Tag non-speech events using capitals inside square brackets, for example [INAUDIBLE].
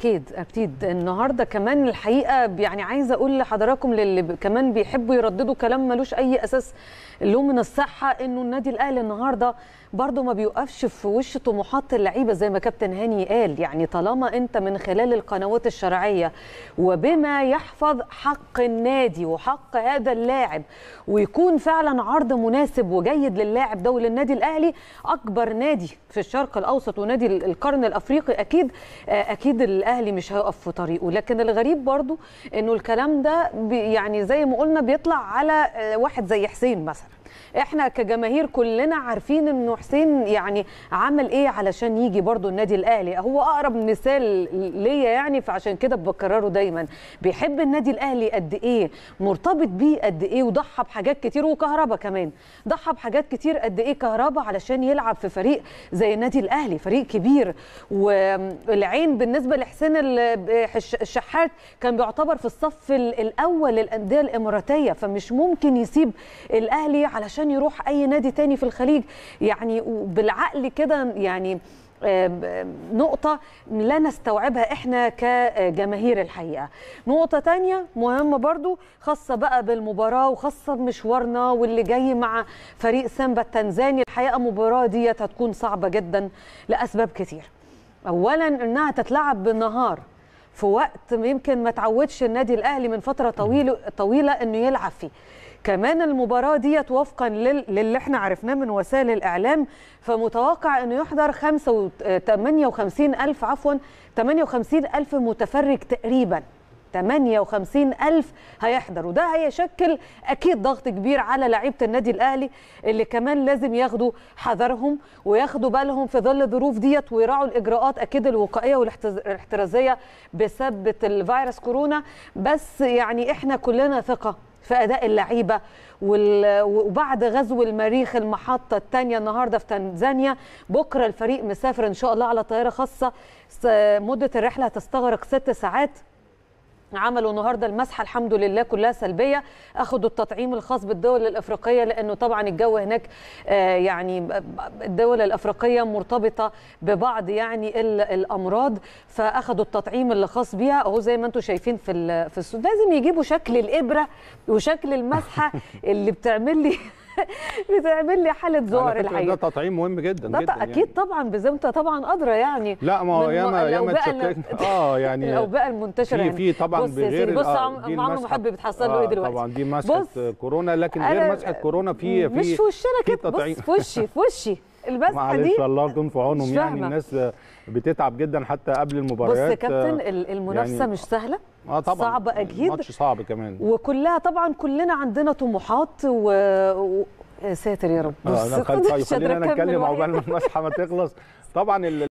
اكيد اكيد النهارده كمان الحقيقه يعني عايزه اقول لحضراتكم للي كمان بيحبوا يرددوا كلام ملوش اي اساس له من الصحه انه النادي الاهلي النهارده برضه ما بيوقفش في وش طموحات اللعيبه زي ما كابتن هاني قال يعني طالما انت من خلال القنوات الشرعيه وبما يحفظ حق النادي وحق هذا اللاعب ويكون فعلا عرض مناسب وجيد للاعب ده وللنادي الاهلي اكبر نادي في الشرق الاوسط ونادي القرن الافريقي اكيد آه، اكيد الاهلي مش هيقف في طريقه لكن الغريب برضو انه الكلام ده يعني زي ما قلنا بيطلع على آه، واحد زي حسين مثلا احنا كجماهير كلنا عارفين انه حسين يعني عمل ايه علشان يجي برضو النادي الاهلي هو اقرب مثال ليا يعني فعشان كده بكرره دايما بيحب النادي الاهلي قد ايه مرتبط بيه قد ايه وضحى بحاجات كتير وكهربا كمان ضحى بحاجات كتير قد ايه كهربا علشان يلعب في فريق زي النادي الاهلي فريق كبير والعين بالنسبه لحسين الشحات كان بيعتبر في الصف الاول للانديه الاماراتيه فمش ممكن يسيب الاهلي على علشان يروح اي نادي تاني في الخليج يعني وبالعقل كده يعني نقطة لا نستوعبها احنا كجماهير الحقيقة نقطة تانية مهمة برضو خاصة بقى بالمباراة وخاصة بمشوارنا واللي جاي مع فريق سامبا التنزاني الحقيقة مباراة ديت هتكون صعبة جدا لأسباب كتير أولا إنها تتلعب بالنهار في وقت يمكن ما تعودش النادي الاهلي من فتره طويله طويله انه يلعب فيه كمان المباراة ديت وفقا للي احنا عرفناه من وسائل الإعلام فمتوقع أنه يحضر 58 ألف عفوا 58 ألف متفرج تقريبا 58 ألف هيحضر وده هيشكل أكيد ضغط كبير على لعيبة النادي الأهلي اللي كمان لازم ياخدوا حذرهم وياخدوا بالهم في ظل الظروف ديت ويراعوا الإجراءات أكيد الوقائية والاحترازية بسبب الفيروس كورونا بس يعني إحنا كلنا ثقة في اداء اللعيبه وبعد غزو المريخ المحطه الثانيه النهارده في تنزانيا بكره الفريق مسافر ان شاء الله على طياره خاصه مده الرحله هتستغرق ست ساعات عملوا النهارده المسحه الحمد لله كلها سلبيه اخذوا التطعيم الخاص بالدول الافريقيه لانه طبعا الجو هناك آه، يعني الدول الافريقيه مرتبطه ببعض يعني الامراض فاخذوا التطعيم اللي خاص بيها اهو زي ما انتم شايفين في في السود لازم يجيبوا شكل الابره وشكل المسحه [LAUGHS] اللي بتعمل لي [LAUGHS] بتعمل لي حاله ذعر الحقيقه ده تطعيم مهم جدا ده جدا اكيد يعني. طبعا بزمتة طبعا قادره يعني لا ما هو ياما ياما [LAUGHS] اه يعني [LAUGHS] بقى المنتشره في يعني. في طبعا بغير بص يا آه، عم عمرو محب بتحصل له ايه آه، دلوقتي طبعا دي مسحه كورونا لكن غير مسحه كورونا في في مش في وشنا كده بص في وشي في وشي البزحه دي معلش الله يكون في عونهم يعني الناس بتتعب جدا حتى قبل المباريات بص كابتن آه، المنافسه يعني مش سهله آه طبعا صعبه اكيد ماتش صعب كمان وكلها طبعا كلنا عندنا طموحات و... و... آه، ساتر يا رب آه، بص طيب، خلينا نتكلم عقبال ما المسحه ما تخلص طبعا